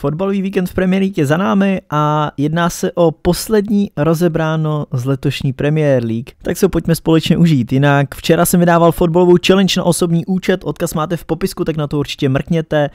Fotbalový víkend v Premier League je za námi a jedná se o poslední rozebráno z letošní Premier League. Tak se pojďme společně užít. Jinak včera jsem vydával fotbalovou challenge na osobní účet, odkaz máte v popisku, tak na to určitě mrkněte.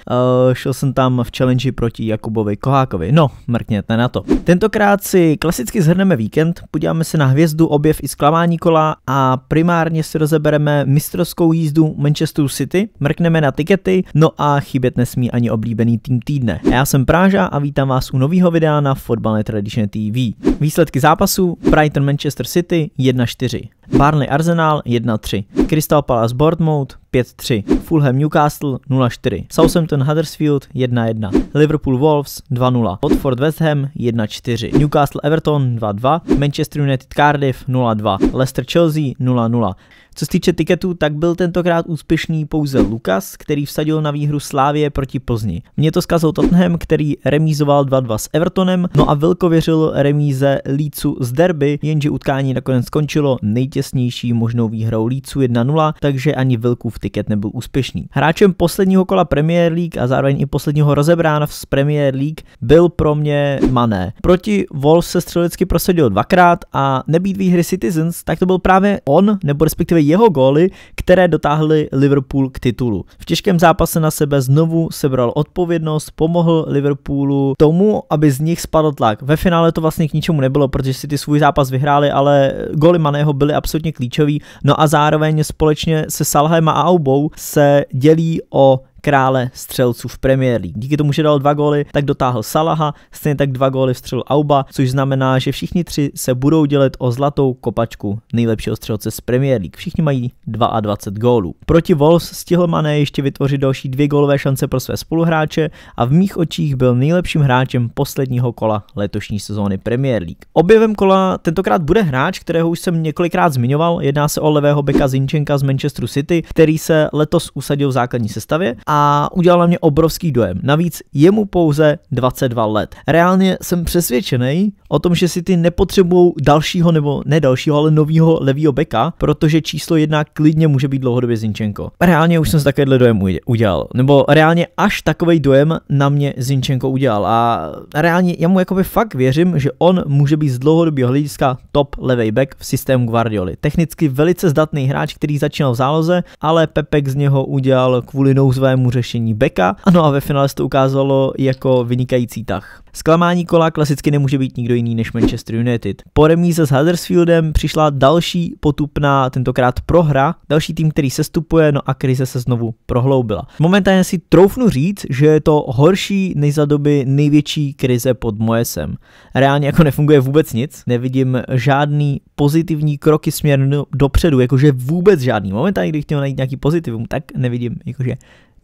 Uh, šel jsem tam v challenge proti Jakubovi Kohákovi. No, mrkněte na to. Tentokrát si klasicky zhrneme víkend, podíváme se na hvězdu, objev i zklamání kola a primárně si rozebereme mistrovskou jízdu Manchester City, mrkneme na tikety, no a chybět nesmí ani oblíbený tým týdne. Já jsem jsem Práža a vítám vás u nového videa na Fotbal Tradition TV. Výsledky zápasu Brighton Manchester City 1-4, Barnley Arsenal 1-3, Crystal Palace Bournemouth 5-3, Fulham Newcastle 0-4, Southampton Huddersfield 1-1, Liverpool Wolves 2-0, Watford West Ham 1-4, Newcastle Everton 2-2, Manchester United Cardiff 0-2, Leicester Chelsea 0-0. Co se týče tiketů, tak byl tentokrát úspěšný pouze Lukas, který vsadil na výhru Slávě proti Plzni. Mě to zkazil Tottenham, který remízoval 2-2 s Evertonem, no a velko věřil remíze Lícu z derby, jenže utkání nakonec skončilo nejtěžší nejtěsnější možnou výhrou Lícu 1-0, takže ani Vilkův tiket nebyl úspěšný. Hráčem posledního kola Premier League a zároveň i posledního rozebrána z Premier League byl pro mě Mané. Proti Wolves se střelecky prosadil dvakrát a nebýt výhry Citizens, tak to byl právě on, nebo respektive jeho góly, které dotáhly Liverpool k titulu. V těžkém zápase na sebe znovu sebral odpovědnost, pomohl Liverpoolu tomu, aby z nich spadl tlak. Ve finále to vlastně k ničemu nebylo, protože si ty svůj zápas vyhráli, ale góly Maného byly a absolutně klíčový. No a zároveň společně se Salhem a Aubou se dělí o krále střelců v Premier League. Díky tomu, že dal dva góly, tak dotáhl Salaha, stejně tak dva góly střel Auba, což znamená, že všichni tři se budou dělit o zlatou kopačku nejlepšího střelce z Premier League. Všichni mají 22 gólů. Proti Wolves stihl Mané ještě vytvořit další dvě gólové šance pro své spoluhráče a v mých očích byl nejlepším hráčem posledního kola letošní sezóny Premier League. Objevem kola tentokrát bude hráč, kterého už jsem několikrát zmiňoval. Jedná se o levého beka Zinčenka z Manchesteru City, který se letos usadil v základní sestavě a a udělal na mě obrovský dojem. Navíc je mu pouze 22 let. Reálně jsem přesvědčený o tom, že si ty nepotřebují dalšího nebo ne dalšího, ale novýho levýho beka, protože číslo jedna klidně může být dlouhodobě Zinčenko. Reálně už jsem si takovýhle dojem udělal. Nebo reálně až takový dojem na mě Zinčenko udělal. A reálně já mu jakoby fakt věřím, že on může být z dlouhodobého hlediska top levý back v systému Guardioli. Technicky velice zdatný hráč, který začínal v záloze, ale Pepek z něho udělal kvůli nouzvému systému řešení beka, ano a ve finále se to ukázalo jako vynikající tah. Zklamání kola klasicky nemůže být nikdo jiný než Manchester United. Po remíze s Huddersfieldem přišla další potupná, tentokrát prohra, další tým, který sestupuje, no a krize se znovu prohloubila. Momentálně si troufnu říct, že je to horší než za doby největší krize pod Moesem. Reálně jako nefunguje vůbec nic, nevidím žádný pozitivní kroky směrem dopředu, jakože vůbec žádný. Momentálně, když chtěl najít nějaký pozitivum, tak nevidím jakože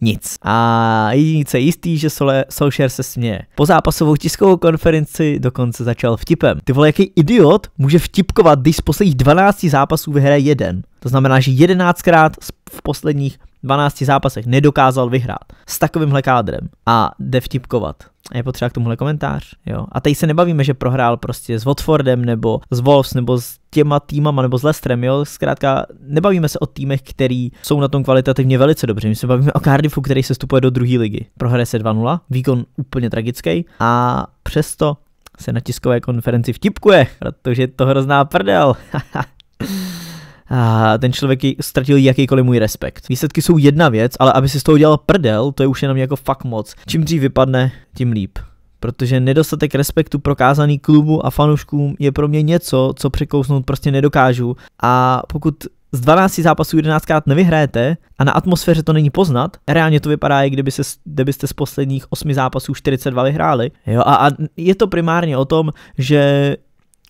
nic. A jedinice jistý, že Sole, Solskjaer se směje. Po zápasovou tiskovou konferenci dokonce začal vtipem. Ty vole, jaký idiot může vtipkovat, když z posledních 12 zápasů vyhraje jeden. To znamená, že jedenáctkrát v posledních 12 zápasech nedokázal vyhrát s takovýmhle kádrem a jde vtipkovat. A je potřeba k tomuhle komentář. Jo. A teď se nebavíme, že prohrál prostě s Watfordem nebo s Wolves nebo s těma týmama nebo s Lestrem, jo. Zkrátka nebavíme se o týmech, který jsou na tom kvalitativně velice dobře. My se bavíme o Cardiffu, který se stupuje do druhé ligy. Prohraje se 2-0, výkon úplně tragický a přesto se na tiskové konferenci vtipkuje, protože je to hrozná prdel. a ten člověk ztratil jakýkoliv můj respekt. Výsledky jsou jedna věc, ale aby si z toho dělal prdel, to je už jenom jako fakt moc. Čím dřív vypadne, tím líp protože nedostatek respektu prokázaný klubu a fanouškům je pro mě něco, co překousnout prostě nedokážu a pokud z 12 zápasů 11krát nevyhráte a na atmosféře to není poznat, reálně to vypadá, jak kdyby se, kdybyste z posledních 8 zápasů 42 vyhráli. Jo, a, a je to primárně o tom, že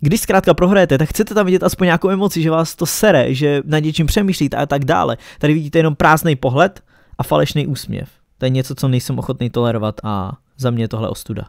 když zkrátka prohrajete, tak chcete tam vidět aspoň nějakou emoci, že vás to sere, že na něčím přemýšlíte a tak dále. Tady vidíte jenom prázdný pohled a falešný úsměv. To je něco, co nejsem ochotný tolerovat a za mě je tohle ostuda.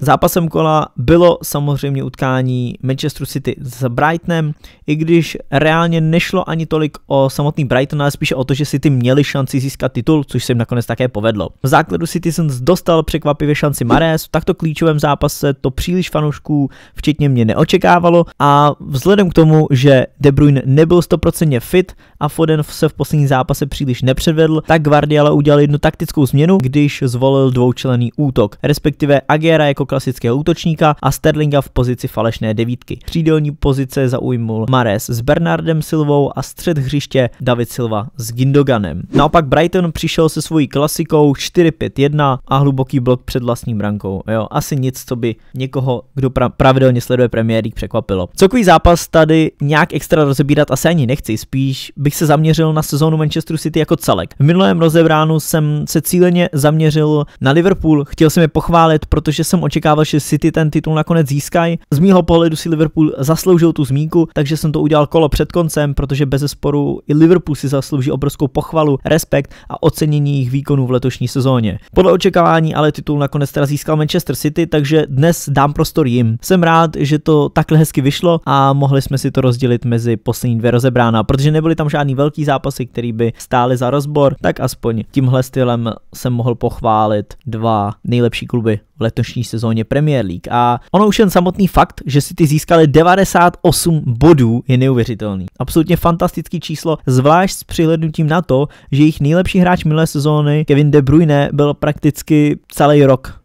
Zápasem kola bylo samozřejmě utkání Manchester City s Brightonem, i když reálně nešlo ani tolik o samotný Brighton, ale spíše o to, že City měli šanci získat titul, což se jim nakonec také povedlo. V základu Citizens dostal překvapivě šanci Mares, v takto klíčovém zápase to příliš fanoušků, včetně mě, neočekávalo a vzhledem k tomu, že De Bruyne nebyl 100% fit a Foden se v posledním zápase příliš nepředvedl, tak Guardiola udělal jednu taktickou změnu, když zvolil dvoučlený útok, respektive Agera jako klasického útočníka a Sterlinga v pozici falešné devítky. Přídelní pozice zaujmul Mares s Bernardem Silvou a střed hřiště David Silva s Gindoganem. Naopak Brighton přišel se svojí klasikou 4-5-1 a hluboký blok před vlastní brankou. Jo, asi nic, co by někoho, kdo pra- pravidelně sleduje premiéry, překvapilo. Cokový zápas tady nějak extra rozebírat asi ani nechci, spíš bych se zaměřil na sezónu Manchester City jako celek. V minulém rozebránu jsem se cíleně zaměřil na Liverpool, chtěl jsem je pochválit, protože jsem jsem očekával, že City ten titul nakonec získají. Z mýho pohledu si Liverpool zasloužil tu zmínku, takže jsem to udělal kolo před koncem, protože bez sporu i Liverpool si zaslouží obrovskou pochvalu, respekt a ocenění jejich výkonů v letošní sezóně. Podle očekávání ale titul nakonec teda získal Manchester City, takže dnes dám prostor jim. Jsem rád, že to takhle hezky vyšlo a mohli jsme si to rozdělit mezi poslední dvě rozebrána, protože nebyly tam žádný velký zápasy, který by stály za rozbor, tak aspoň tímhle stylem jsem mohl pochválit dva nejlepší kluby v letošní sezóně Premier League. A ono už jen samotný fakt, že si ty získali 98 bodů, je neuvěřitelný. Absolutně fantastický číslo, zvlášť s přihlednutím na to, že jejich nejlepší hráč minulé sezóny, Kevin De Bruyne, byl prakticky celý rok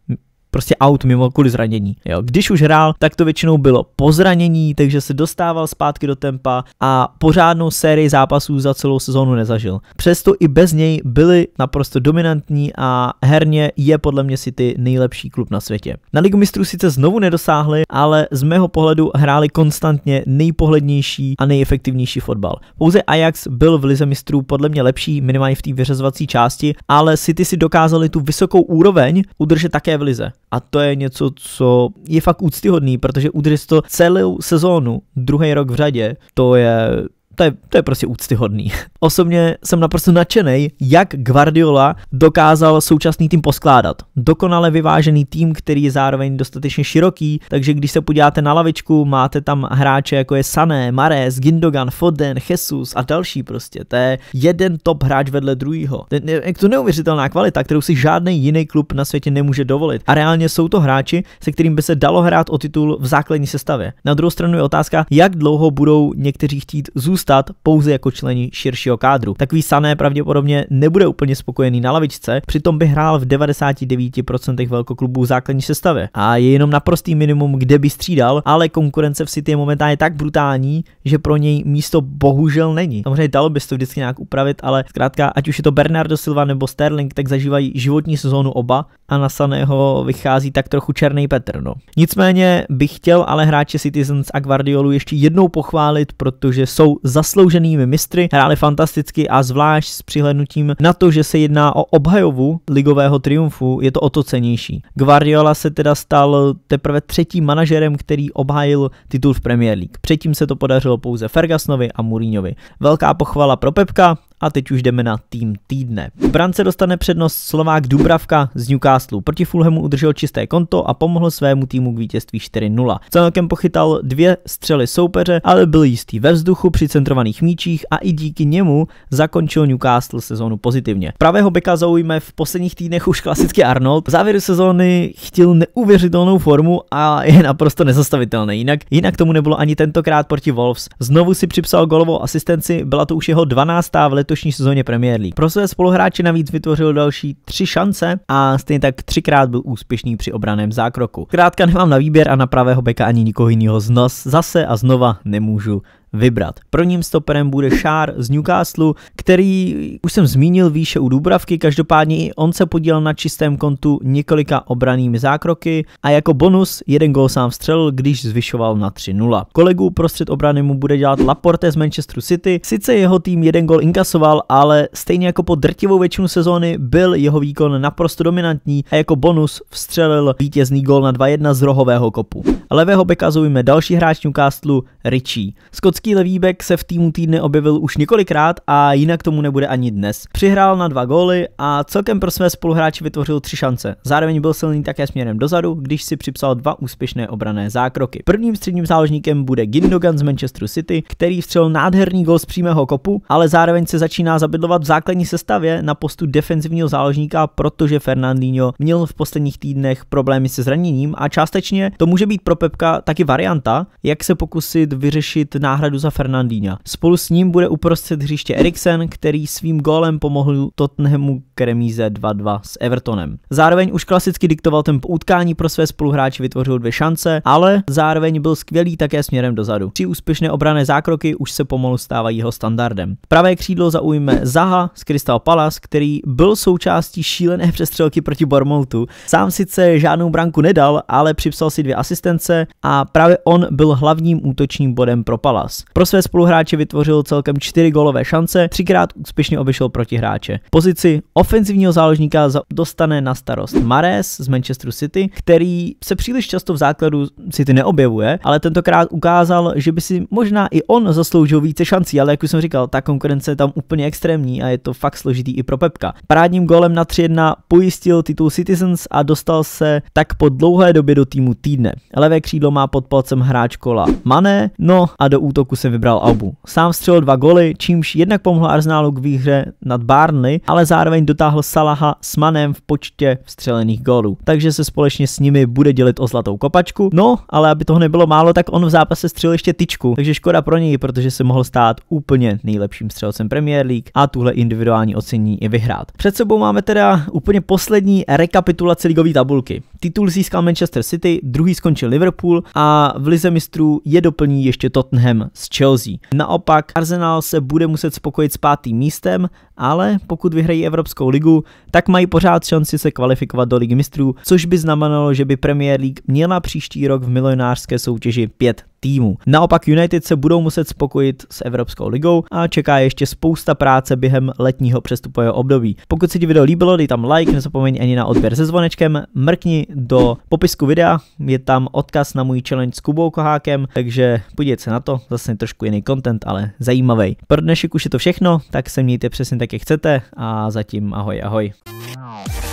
prostě out mimo kvůli zranění. Jo. Když už hrál, tak to většinou bylo po zranění, takže se dostával zpátky do tempa a pořádnou sérii zápasů za celou sezónu nezažil. Přesto i bez něj byli naprosto dominantní a herně je podle mě City nejlepší klub na světě. Na Ligu mistrů sice znovu nedosáhli, ale z mého pohledu hráli konstantně nejpohlednější a nejefektivnější fotbal. Pouze Ajax byl v Lize mistrů podle mě lepší, minimálně v té vyřazovací části, ale City si dokázali tu vysokou úroveň udržet také v Lize a to je něco, co je fakt úctyhodný, protože udržet to celou sezónu, druhý rok v řadě, to je to je, to je prostě úctyhodný. Osobně jsem naprosto nadšený, jak Guardiola dokázal současný tým poskládat. Dokonale vyvážený tým, který je zároveň dostatečně široký, takže když se podíváte na lavičku, máte tam hráče jako je Sané, Mares, Gindogan, Foden, Jesus a další prostě. To je jeden top hráč vedle druhého. Je to neuvěřitelná kvalita, kterou si žádný jiný klub na světě nemůže dovolit. A reálně jsou to hráči, se kterým by se dalo hrát o titul v základní sestavě. Na druhou stranu je otázka, jak dlouho budou někteří chtít zůstat zůstat pouze jako členi širšího kádru. Takový Sané pravděpodobně nebude úplně spokojený na lavičce, přitom by hrál v 99% velkoklubů základní sestavě a je jenom naprostý minimum, kde by střídal, ale konkurence v City je momentálně tak brutální, že pro něj místo bohužel není. Samozřejmě dalo by se to vždycky nějak upravit, ale zkrátka, ať už je to Bernardo Silva nebo Sterling, tak zažívají životní sezónu oba a na Saného vychází tak trochu černý Petr. No. Nicméně bych chtěl ale hráče Citizens a Guardiolu ještě jednou pochválit, protože jsou zaslouženými mistry, hráli fantasticky a zvlášť s přihlednutím na to, že se jedná o obhajovu ligového triumfu, je to o to cenější. Guardiola se teda stal teprve třetím manažerem, který obhájil titul v Premier League. Předtím se to podařilo pouze Fergusonovi a Mourinhovi. Velká pochvala pro Pepka, a teď už jdeme na tým týdne. V brance dostane přednost Slovák Dubravka z Newcastle. Proti Fulhamu udržel čisté konto a pomohl svému týmu k vítězství 4-0. Celkem pochytal dvě střely soupeře, ale byl jistý ve vzduchu při centrovaných míčích a i díky němu zakončil Newcastle sezónu pozitivně. Pravého beka zaujme v posledních týdnech už klasicky Arnold. V závěru sezóny chtěl neuvěřitelnou formu a je naprosto nezastavitelný. Jinak, jinak tomu nebylo ani tentokrát proti Wolves. Znovu si připsal golovou asistenci, byla to už jeho 12. v letu letošní sezóně Premier League. Pro své spoluhráče navíc vytvořil další tři šance a stejně tak třikrát byl úspěšný při obraném zákroku. Krátka nemám na výběr a na pravého beka ani nikoho jiného z nos zase a znova nemůžu vybrat. Prvním stoperem bude Šár z Newcastle, který už jsem zmínil výše u Dubravky, každopádně i on se podílel na čistém kontu několika obranými zákroky a jako bonus jeden gol sám vstřelil, když zvyšoval na 3-0. Kolegu prostřed obrany mu bude dělat Laporte z Manchester City, sice jeho tým jeden gol inkasoval, ale stejně jako po drtivou většinu sezóny byl jeho výkon naprosto dominantní a jako bonus vstřelil vítězný gol na 2-1 z rohového kopu. Levého bekazujeme další hráč Newcastle, Richie. Skotský Řecký levý se v týmu týdne objevil už několikrát a jinak tomu nebude ani dnes. Přihrál na dva góly a celkem pro své spoluhráče vytvořil tři šance. Zároveň byl silný také směrem dozadu, když si připsal dva úspěšné obrané zákroky. Prvním středním záložníkem bude Gindogan z Manchesteru City, který vstřelil nádherný gól z přímého kopu, ale zároveň se začíná zabydlovat v základní sestavě na postu defenzivního záložníka, protože Fernandinho měl v posledních týdnech problémy se zraněním a částečně to může být pro Pepka taky varianta, jak se pokusit vyřešit náhradu za Fernandína. Spolu s ním bude uprostřed hřiště Eriksen, který svým gólem pomohl Tottenhamu k remíze 2-2 s Evertonem. Zároveň už klasicky diktoval tempo utkání pro své spoluhráče vytvořil dvě šance, ale zároveň byl skvělý také směrem dozadu. Tři úspěšné obrané zákroky už se pomalu stávají jeho standardem. Pravé křídlo zaujme Zaha z Crystal Palace, který byl součástí šílené přestřelky proti Bormoutu. Sám sice žádnou branku nedal, ale připsal si dvě asistence a právě on byl hlavním útočním bodem pro Palas. Pro své spoluhráče vytvořil celkem čtyři golové šance, třikrát úspěšně obešel protihráče. Pozici ofenzivního záložníka dostane na starost Mares z Manchester City, který se příliš často v základu City neobjevuje, ale tentokrát ukázal, že by si možná i on zasloužil více šancí, ale jak už jsem říkal, ta konkurence je tam úplně extrémní a je to fakt složitý i pro Pepka. Parádním golem na 3-1 pojistil titul Citizens a dostal se tak po dlouhé době do týmu týdne. Levé křídlo má pod palcem hráč kola Mané, no a do útoku útoku si vybral Abu. Sám střelil dva goly, čímž jednak pomohl Arsenalu k výhře nad Barnley, ale zároveň dotáhl Salaha s Manem v počtě vstřelených gólů. Takže se společně s nimi bude dělit o zlatou kopačku. No, ale aby toho nebylo málo, tak on v zápase střelil ještě tyčku, takže škoda pro něj, protože se mohl stát úplně nejlepším střelcem Premier League a tuhle individuální ocení i vyhrát. Před sebou máme teda úplně poslední rekapitulaci ligové tabulky. Titul získal Manchester City, druhý skončil Liverpool a v lize mistrů je doplní ještě Tottenham s Chelsea. Naopak Arsenal se bude muset spokojit s pátým místem ale pokud vyhrají Evropskou ligu, tak mají pořád šanci se kvalifikovat do ligy mistrů, což by znamenalo, že by Premier League měla příští rok v milionářské soutěži pět týmu. Naopak United se budou muset spokojit s Evropskou ligou a čeká ještě spousta práce během letního přestupového období. Pokud se ti video líbilo, dej tam like, nezapomeň ani na odběr se zvonečkem, mrkni do popisku videa, je tam odkaz na můj challenge s Kubou Kohákem, takže podívejte se na to, zase trošku jiný content, ale zajímavý. Pro dnešek už je to všechno, tak se mějte přesně tak je chcete a zatím ahoj ahoj.